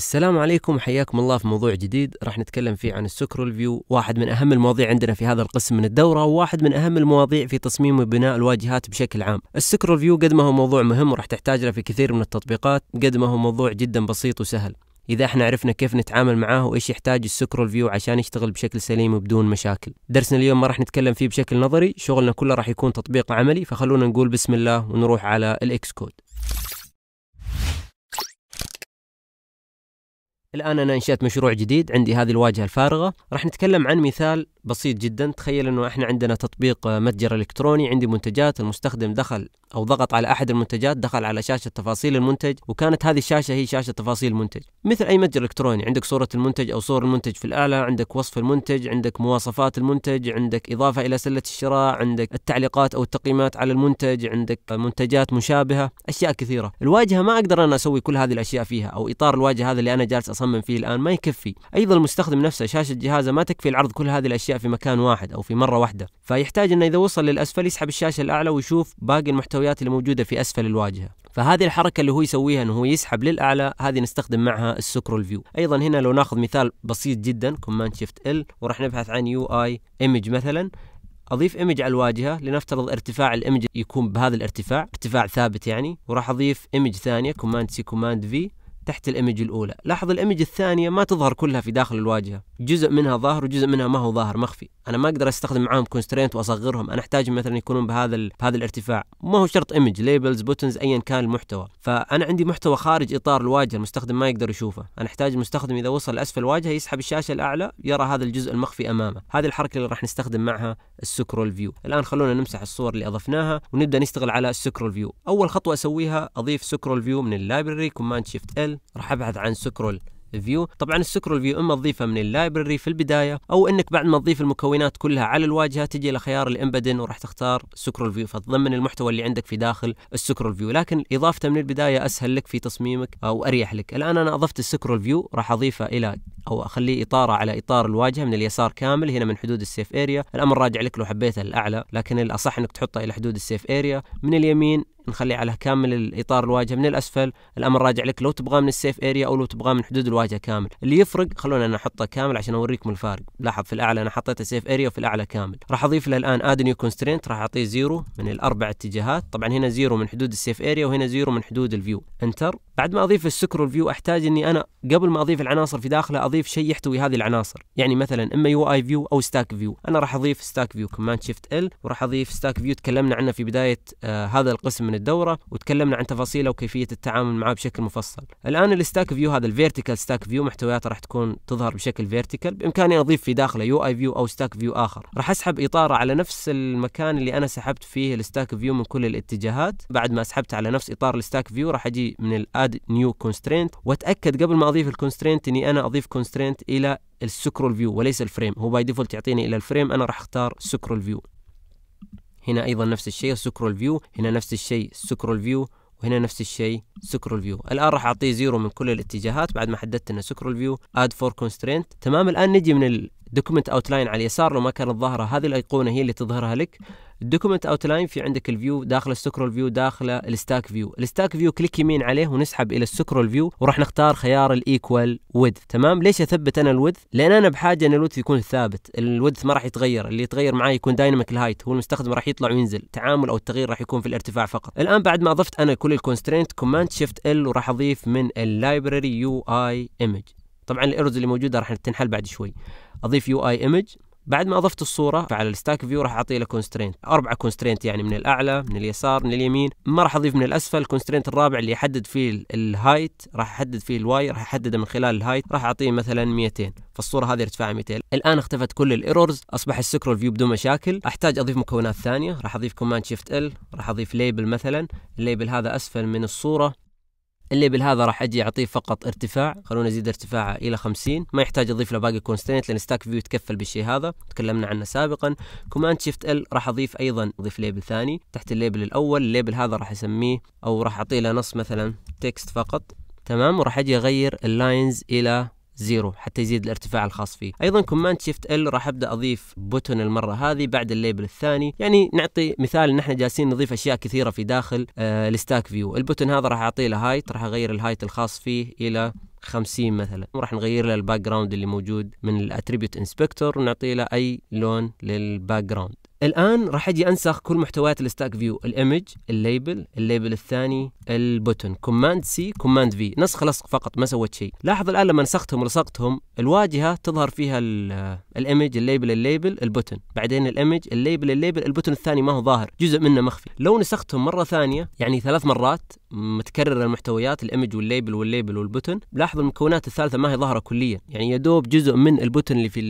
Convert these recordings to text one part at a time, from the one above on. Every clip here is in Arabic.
السلام عليكم حياكم الله في موضوع جديد راح نتكلم فيه عن السكرول فيو واحد من أهم المواضيع عندنا في هذا القسم من الدورة وواحد من أهم المواضيع في تصميم وبناء الواجهات بشكل عام السكرول فيو قد ما هو موضوع مهم وراح تحتاج له في كثير من التطبيقات قد ما هو موضوع جدا بسيط وسهل إذا احنا عرفنا كيف نتعامل معاه وإيش يحتاج السكرول فيو عشان يشتغل بشكل سليم وبدون مشاكل درسنا اليوم ما راح نتكلم فيه بشكل نظري شغلنا كله راح يكون تطبيق عملي فخلونا نقول بسم الله ونروح على الإكس كود الآن أنا أنشأت مشروع جديد عندي هذه الواجهة الفارغة راح نتكلم عن مثال بسيط جدا تخيل انه احنا عندنا تطبيق آه، متجر الكتروني عندي منتجات المستخدم دخل او ضغط على احد المنتجات دخل على شاشه تفاصيل المنتج وكانت هذه الشاشه هي شاشه تفاصيل المنتج مثل اي متجر الكتروني عندك صوره المنتج او صور المنتج في الاعلى عندك وصف المنتج عندك مواصفات المنتج عندك اضافه الى سله الشراء عندك التعليقات او التقييمات على المنتج عندك آه، منتجات مشابهه اشياء كثيره الواجهه ما اقدر انا اسوي كل هذه الاشياء فيها او اطار الواجهه هذا اللي انا جالس اصمم فيه الان ما يكفي ايضا المستخدم نفسه شاشه جهازه ما تكفي العرض كل هذه الاشياء الاشياء في مكان واحد او في مره واحده فيحتاج انه اذا وصل للاسفل يسحب الشاشه الاعلى ويشوف باقي المحتويات اللي موجوده في اسفل الواجهه فهذه الحركه اللي هو يسويها انه هو يسحب للاعلى هذه نستخدم معها السكرول فيو ايضا هنا لو ناخذ مثال بسيط جدا كوماند شيفت ال وراح نبحث عن يو اي ايمج مثلا اضيف ايمج على الواجهه لنفترض ارتفاع الايمج يكون بهذا الارتفاع ارتفاع ثابت يعني وراح اضيف ايمج ثانيه كوماند سي كوماند في تحت الايمج الاولى لاحظ الايمج الثانيه ما تظهر كلها في داخل الواجهه جزء منها ظاهر وجزء منها ما هو ظاهر مخفي انا ما اقدر استخدم معاهم كونسترينت واصغرهم انا احتاج مثلا يكونون بهذا بهذا الارتفاع ما هو شرط ايمج ليبلز بوتنز ايا كان المحتوى فانا عندي محتوى خارج اطار الواجهه المستخدم ما يقدر يشوفه انا احتاج المستخدم اذا وصل لاسفل الواجهه يسحب الشاشه الاعلى يرى هذا الجزء المخفي امامه هذه الحركه اللي راح نستخدم معها السكرول فيو الان خلونا نمسح الصور اللي اضفناها ونبدا نشتغل على السكرول فيو اول خطوه اسويها اضيف سكرول فيو من اللايبرري كوماند شيفت ال راح ابحث عن سكرول فيو طبعا السكرول فيو اما تضيفه من اللايبرري في البدايه او انك بعد ما تضيف المكونات كلها على الواجهه تجي لخيار الامبدن وراح تختار سكرول فيو فتضمن المحتوى اللي عندك في داخل السكرول فيو لكن اضافته من البدايه اسهل لك في تصميمك او اريح لك الان انا اضفت السكرول فيو راح اضيفه الى او اخليه اطاره على اطار الواجهه من اليسار كامل هنا من حدود السيف اريا الامر راجع لك لو حبيته للاعلى لكن الاصح انك تحطه الى حدود السيف اريا من اليمين نخليه على كامل الاطار الواجهه من الاسفل الامر راجع لك لو تبغاه من السيف اريا او لو تبغاه من حدود الواجهه كامل اللي يفرق خلونا انا احطه كامل عشان اوريكم الفارق لاحظ في الاعلى انا حطيته سيف اريا وفي الاعلى كامل راح اضيف له الان اد نيو كونسترينت راح اعطيه زيرو من الاربع اتجاهات طبعا هنا زيرو من حدود السيف اريا وهنا زيرو من حدود الفيو انتر بعد ما اضيف السكرول فيو احتاج اني انا قبل ما اضيف العناصر في داخله اضيف شيء يحتوي هذه العناصر يعني مثلا اما يو اي فيو او ستاك فيو انا راح اضيف ستاك فيو كمان شيفت ال وراح اضيف ستاك فيو تكلمنا عنه في بدايه آه هذا القسم من الدوره وتكلمنا عن تفاصيله وكيفيه التعامل معه بشكل مفصل الان الستاك فيو هذا الفيرتيكال ستاك فيو محتوياته راح تكون تظهر بشكل فيرتيكال بامكاني اضيف في داخله يو اي فيو او ستاك فيو اخر راح اسحب اطاره على نفس المكان اللي انا سحبت فيه الستاك فيو من كل الاتجاهات بعد ما سحبت على نفس اطار الستاك فيو راح اجي من الاد نيو كونسترينت واتاكد قبل ما اضيف الكونسترينت اني انا اضيف كونسترينت الى السكرول فيو وليس الفريم هو باي ديفولت يعطيني الى الفريم انا راح اختار سكرول فيو هنا ايضا نفس الشيء سكرول فيو هنا نفس الشيء سكرول فيو وهنا نفس الشيء سكرول فيو الان راح اعطيه زيرو من كل الاتجاهات بعد ما حددت انه سكرول فيو اد فور كونسترينت تمام الان نجي من دوكمنت اوتلاين على اليسار لو ما كانت ظاهره هذه الايقونه هي اللي تظهرها لك الدوكمنت اوتلاين في عندك الفيو داخل السكرول فيو داخل الستاك فيو الستاك فيو كليك يمين عليه ونسحب الى السكرول فيو وراح نختار خيار الايكوال ويدث تمام ليش اثبت انا الويدث لان انا بحاجه ان الويدث يكون ثابت الويدث ما راح يتغير اللي يتغير معي يكون دايناميك الهايت هو المستخدم راح يطلع وينزل التعامل او التغيير راح يكون في الارتفاع فقط الان بعد ما اضفت انا كل الكونسترينت كوماند شيفت ال وراح اضيف من اللايبرري يو اي ايمج طبعا الايرورز اللي موجوده راح تنحل بعد شوي اضيف يو اي ايمج بعد ما اضفت الصوره فعلى الستاك فيو راح اعطي له كونسترينت اربع كونسترينت يعني من الاعلى من اليسار من اليمين ما راح اضيف من الاسفل الكونسترينت الرابع اللي يحدد فيه الهايت راح احدد فيه الواي راح احدده من خلال الهايت راح اعطيه مثلا 200 فالصوره هذه ارتفاعها 200 الان اختفت كل الايرورز اصبح السكرول فيو بدون مشاكل احتاج اضيف مكونات ثانيه راح اضيف كوماند شيفت ال راح اضيف ليبل مثلا الليبل هذا اسفل من الصوره الليبل هذا راح اجي اعطيه فقط ارتفاع خلونا نزيد ارتفاعه الى 50 ما يحتاج اضيف له باقي كونستنت لان ستاك فيو يتكفل بالشيء هذا تكلمنا عنه سابقا كوماند شيفت ال راح اضيف ايضا اضيف ليبل ثاني تحت الليبل الاول الليبل هذا راح اسميه او راح اعطيه له نص مثلا تكست فقط تمام وراح اجي اغير اللاينز الى زيرو حتى يزيد الارتفاع الخاص فيه ايضا كوماند شيفت ال راح ابدا اضيف بوتون المره هذه بعد الليبل الثاني يعني نعطي مثال ان احنا جالسين نضيف اشياء كثيره في داخل آه الستاك فيو البوتون هذا راح اعطيه له هايت راح اغير الهايت الخاص فيه الى 50 مثلا وراح نغير له الباك جراوند اللي موجود من الاتريبيوت انسبكتور ونعطي له اي لون للباك جراوند الان راح اجي انسخ كل محتويات الستاك فيو الايمج الليبل الليبل الثاني البوتن كوماند سي كوماند في نسخ لصق فقط ما سويت شيء لاحظ الان لما نسختهم ولصقتهم الواجهه تظهر فيها الايمج الليبل الليبل البوتن بعدين الايمج الليبل الليبل البوتن الثاني ما هو ظاهر جزء منه مخفي لو نسختهم مره ثانيه يعني ثلاث مرات متكرر المحتويات الايمج والليبل والليبل والبوتن لاحظ المكونات الثالثه ما هي ظاهره كليا يعني يدوب جزء من البوتن اللي في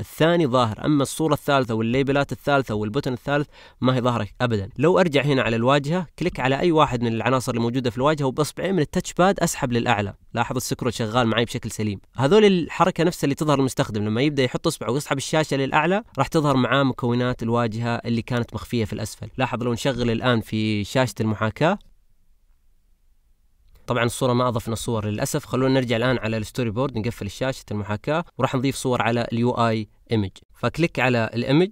الثاني ظاهر اما الصوره الثالثه والليبلات الثالثه والبوتن الثالث ما هي ظاهره ابدا لو ارجع هنا على الواجهه كليك على اي واحد من العناصر اللي موجوده في الواجهه وباصبعي من التاتش باد اسحب للاعلى لاحظ السكرول شغال معي بشكل سليم هذول الحركه نفسها اللي تظهر المستخدم لما يبدا يحط اصبعه ويسحب الشاشه للاعلى راح تظهر معاه مكونات الواجهه اللي كانت مخفيه في الاسفل لاحظ لو نشغل الان في شاشه المحاكاه طبعا الصوره ما اضفنا صور للاسف خلونا نرجع الان على الستوري بورد نقفل الشاشه المحاكاه وراح نضيف صور على اليو اي ايمج فكليك على الايمج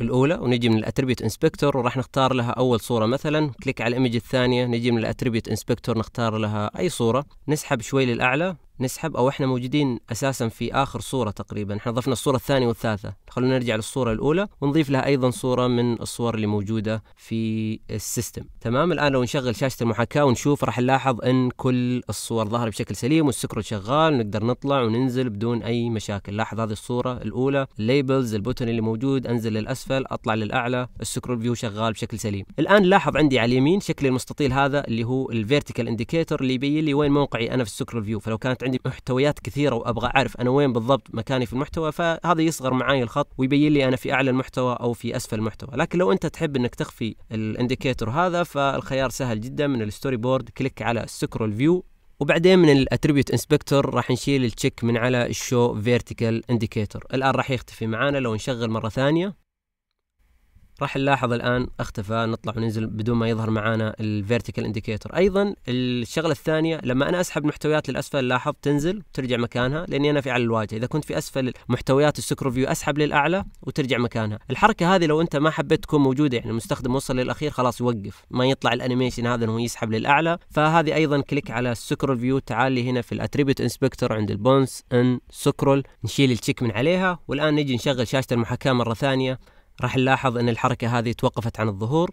الاولى ونجي من الاتريبيوت انسبكتور وراح نختار لها اول صوره مثلا كليك على الايمج الثانيه نجي من الاتريبيوت انسبكتور نختار لها اي صوره نسحب شوي للاعلى نسحب او احنا موجودين اساسا في اخر صوره تقريبا احنا ضفنا الصوره الثانيه والثالثه خلونا نرجع للصوره الاولى ونضيف لها ايضا صوره من الصور اللي موجوده في السيستم تمام الان لو نشغل شاشه المحاكاه ونشوف راح نلاحظ ان كل الصور ظاهره بشكل سليم والسكرول شغال نقدر نطلع وننزل بدون اي مشاكل لاحظ هذه الصوره الاولى الليبلز البوتن اللي موجود انزل للاسفل اطلع للاعلى السكرول فيو شغال بشكل سليم الان لاحظ عندي على اليمين شكل المستطيل هذا اللي هو الفيرتيكال انديكيتور اللي يبين لي وين موقعي انا في السكرول فيو فلو كانت عندي محتويات كثيره وابغى اعرف انا وين بالضبط مكاني في المحتوى فهذا يصغر معي الخط ويبين لي انا في اعلى المحتوى او في اسفل المحتوى لكن لو انت تحب انك تخفي الانديكيتور هذا فالخيار سهل جدا من الستوري بورد كليك على السكرول فيو وبعدين من الاتريبيوت انسبكتور راح نشيل التشيك من على الشو فيرتيكال انديكيتور الان راح يختفي معانا لو نشغل مره ثانيه راح نلاحظ الان اختفى نطلع وننزل بدون ما يظهر معانا الفيرتيكال انديكيتور ايضا الشغله الثانيه لما انا اسحب محتويات للاسفل لاحظ تنزل وترجع مكانها لاني انا في اعلى الواجهه اذا كنت في اسفل محتويات السكر فيو اسحب للاعلى وترجع مكانها الحركه هذه لو انت ما حبيت تكون موجوده يعني المستخدم وصل للاخير خلاص يوقف ما يطلع الانيميشن هذا انه يسحب للاعلى فهذه ايضا كليك على السكرول فيو تعال لي هنا في الاتريبيوت انسبكتور عند البونس ان سكرول نشيل التشيك من عليها والان نجي نشغل شاشه المحاكاه مره ثانيه راح نلاحظ أن الحركة هذه توقفت عن الظهور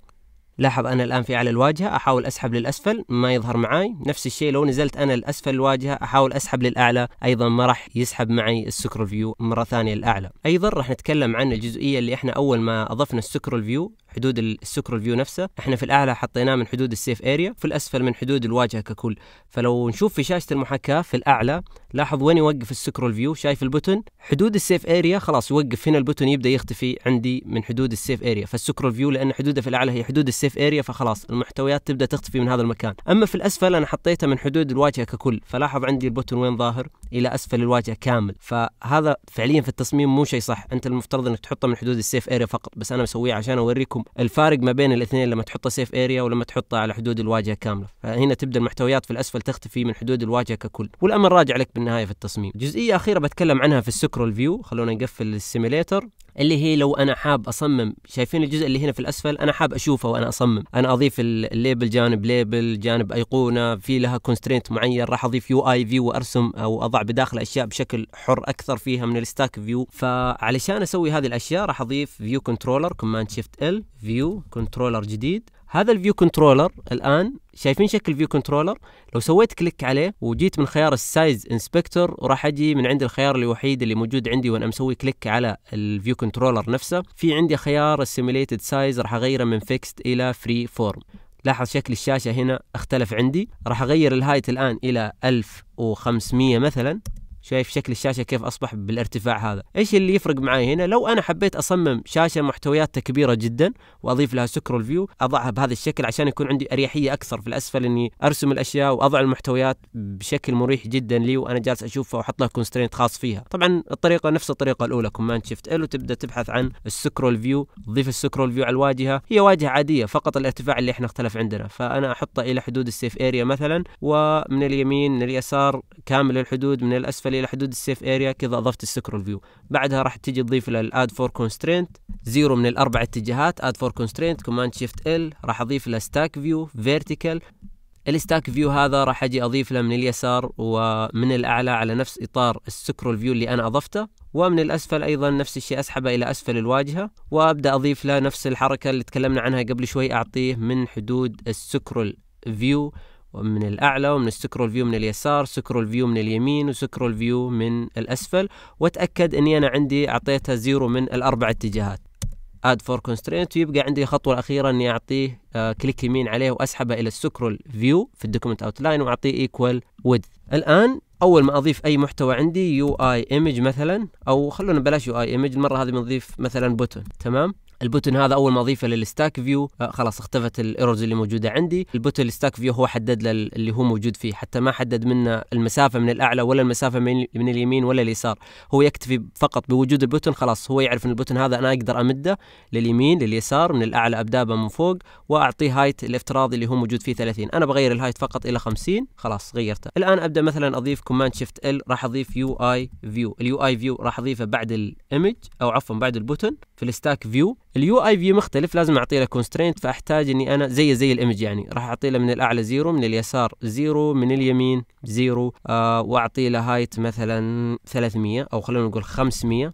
لاحظ أنا الآن في أعلى الواجهة أحاول أسحب للأسفل ما يظهر معي نفس الشيء لو نزلت أنا لأسفل الواجهة أحاول أسحب للأعلى أيضا ما راح يسحب معي السكرول فيو مرة ثانية للأعلى أيضا راح نتكلم عن الجزئية اللي إحنا أول ما أضفنا السكرول فيو حدود السكر الفيو نفسه احنا في الاعلى حطيناه من حدود السيف اريا في الاسفل من حدود الواجهه ككل فلو نشوف في شاشه المحاكاه في الاعلى لاحظ وين يوقف السكر الفيو شايف البوتن حدود السيف اريا خلاص يوقف هنا البوتن يبدا يختفي عندي من حدود السيف اريا فالسكر فيو لان حدوده في الاعلى هي حدود السيف اريا فخلاص المحتويات تبدا تختفي من هذا المكان اما في الاسفل انا حطيته من حدود الواجهه ككل فلاحظ عندي البوتن وين ظاهر الى اسفل الواجهه كامل فهذا فعليا في التصميم مو شيء صح انت المفترض انك تحطه من حدود السيف اريا فقط بس انا مسويه عشان اوريكم الفارق ما بين الاثنين لما تحطه سيف اريا ولما تحطه على حدود الواجهه كامله فهنا تبدا المحتويات في الاسفل تختفي من حدود الواجهه ككل والامر راجع لك بالنهايه في التصميم جزئيه اخيره بتكلم عنها في السكرول فيو خلونا نقفل السيميليتر اللي هي لو انا حاب اصمم شايفين الجزء اللي هنا في الاسفل انا حاب اشوفه وانا اصمم انا اضيف الليبل جانب ليبل جانب ايقونه في لها كونسترينت معين راح اضيف يو اي فيو وارسم او اضع بداخل اشياء بشكل حر اكثر فيها من الستاك فيو فعلشان اسوي هذه الاشياء راح اضيف فيو كنترولر كوماند شيفت ال فيو كنترولر جديد هذا الفيو كنترولر الان شايفين شكل الفيو كنترولر لو سويت كليك عليه وجيت من خيار السايز انسبكتور وراح اجي من عند الخيار الوحيد اللي موجود عندي وانا مسوي كليك على الفيو كنترولر نفسه في عندي خيار السيميليتد سايز راح اغيره من فيكست الى فري فورم لاحظ شكل الشاشة هنا اختلف عندي راح أغير الهايت الآن إلى 1500 مثلا شايف شكل الشاشه كيف اصبح بالارتفاع هذا ايش اللي يفرق معي هنا لو انا حبيت اصمم شاشه محتوياتها كبيره جدا واضيف لها سكر فيو اضعها بهذا الشكل عشان يكون عندي اريحيه اكثر في الاسفل اني ارسم الاشياء واضع المحتويات بشكل مريح جدا لي وانا جالس اشوفها واحط لها كونسترينت خاص فيها طبعا الطريقه نفس الطريقه الاولى كوماند شيفت ال وتبدا تبحث عن السكر فيو تضيف السكر فيو على الواجهه هي واجهه عاديه فقط الارتفاع اللي احنا اختلف عندنا فانا احطه الى حدود السيف اريا مثلا ومن اليمين من اليسار كامل الحدود من الاسفل الى حدود السيف اريا كذا اضفت السكرول فيو بعدها راح تجي تضيف له الاد فور كونسترينت زيرو من الاربع اتجاهات اد فور كونسترينت كوماند شيفت ال راح اضيف له ستاك فيو فيرتيكال الستاك فيو هذا راح اجي اضيف له من اليسار ومن الاعلى على نفس اطار السكرول فيو اللي انا اضفته ومن الاسفل ايضا نفس الشيء اسحبه الى اسفل الواجهه وابدا اضيف له نفس الحركه اللي تكلمنا عنها قبل شوي اعطيه من حدود السكرول فيو من الأعلى ومن السكرول فيو من اليسار سكرول فيو من اليمين وسكرول فيو من الأسفل وتأكد أني أنا عندي أعطيتها زيرو من الأربع اتجاهات اد فور كونسترينت ويبقى عندي الخطوه الاخيره اني اعطيه كليك آه، يمين عليه واسحبه الى السكرول فيو في الدوكمنت اوتلاين واعطيه ايكوال ويدث الان اول ما اضيف اي محتوى عندي يو اي ايمج مثلا او خلونا بلاش يو اي ايمج المره هذه بنضيف مثلا بوتون تمام البوتن هذا اول ما اضيفه للستاك آه، فيو خلاص اختفت الايرورز اللي موجوده عندي البوتن الستاك فيو هو حدد له اللي هو موجود فيه حتى ما حدد منه المسافه من الاعلى ولا المسافه من, من اليمين ولا اليسار هو يكتفي فقط بوجود البوتن خلاص هو يعرف ان البوتن هذا انا اقدر امده لليمين لليسار من الاعلى ابدابه من فوق واعطيه هايت الافتراضي اللي هو موجود فيه 30 انا بغير الهايت فقط الى 50 خلاص غيرته الان ابدا مثلا اضيف كوماند شيفت ال راح اضيف يو اي فيو اليو اي فيو راح اضيفه بعد الايمج او عفوا بعد البوتن في الستاك فيو اليو اي فيو مختلف لازم اعطي له كونسترينت فاحتاج اني انا زيه زي الايمج يعني راح اعطي له من الاعلى زيرو من اليسار زيرو من اليمين زيرو آه واعطي له هايت مثلا 300 او خلينا نقول 500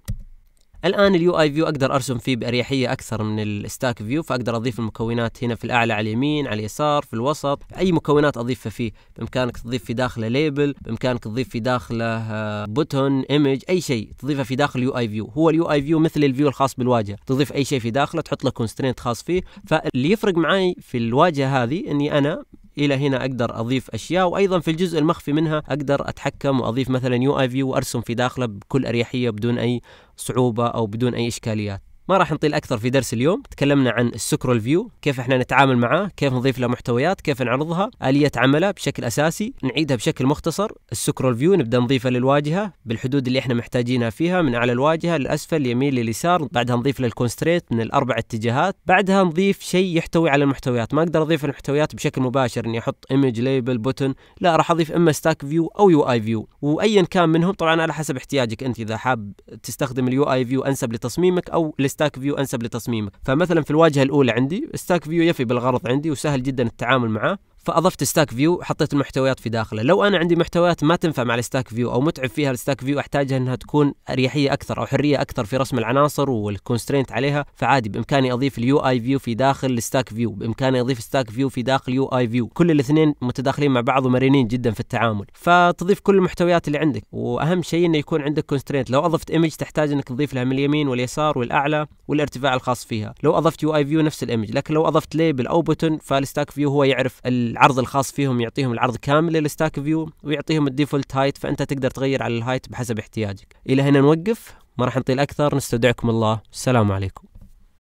الآن اليو اي فيو أقدر أرسم فيه بأريحية أكثر من الستاك فيو فأقدر أضيف المكونات هنا في الأعلى على اليمين على اليسار في الوسط أي مكونات أضيفها فيه بإمكانك تضيف في داخله ليبل بإمكانك تضيف في داخله بوتون ايمج أي شيء تضيفه في داخل اليو اي فيو هو اليو اي فيو مثل الفيو الخاص بالواجهة تضيف أي شيء في داخله تحط له كونسترينت خاص فيه فاللي يفرق معي في الواجهة هذه أني أنا الى هنا اقدر اضيف اشياء وايضا في الجزء المخفي منها اقدر اتحكم واضيف مثلا يو اي فيو وارسم في داخله بكل اريحيه بدون اي صعوبه او بدون اي اشكاليات ما راح نطيل اكثر في درس اليوم تكلمنا عن السكرول فيو كيف احنا نتعامل معاه كيف نضيف له محتويات كيف نعرضها اليه عمله بشكل اساسي نعيدها بشكل مختصر السكرول فيو نبدا نضيفه للواجهه بالحدود اللي احنا محتاجينها فيها من على الواجهه للاسفل اليمين لليسار بعدها نضيف للكونستريت من الاربع اتجاهات بعدها نضيف شيء يحتوي على المحتويات ما اقدر اضيف المحتويات بشكل مباشر اني احط ايمج ليبل بوتن لا راح اضيف اما ستاك فيو او يو اي فيو وايا كان منهم طبعا على حسب احتياجك انت اذا حاب تستخدم اليو اي فيو انسب لتصميمك او ستاك فيو انسب لتصميمك فمثلا في الواجهه الاولى عندي ستاك فيو يفي بالغرض عندي وسهل جدا التعامل معاه فاضفت ستاك فيو وحطيت المحتويات في داخله لو انا عندي محتويات ما تنفع مع الستاك فيو او متعب فيها الستاك فيو احتاجها انها تكون اريحيه اكثر او حريه اكثر في رسم العناصر والكونسترينت عليها فعادي بامكاني اضيف اليو اي فيو في داخل الستاك فيو بامكاني اضيف ستاك فيو في داخل يو اي فيو كل الاثنين متداخلين مع بعض ومرنين جدا في التعامل فتضيف كل المحتويات اللي عندك واهم شيء انه يكون عندك كونسترينت لو اضفت ايمج تحتاج انك تضيف لها من اليمين واليسار والاعلى والارتفاع الخاص فيها لو اضفت يو اي فيو نفس الايمج لكن لو اضفت ليبل او بوتن فالستاك فيو هو يعرف العرض الخاص فيهم يعطيهم العرض كامل للستاك فيو ويعطيهم الديفولت هايت فانت تقدر تغير على الهايت بحسب احتياجك الى هنا نوقف ما راح نطيل اكثر نستودعكم الله السلام عليكم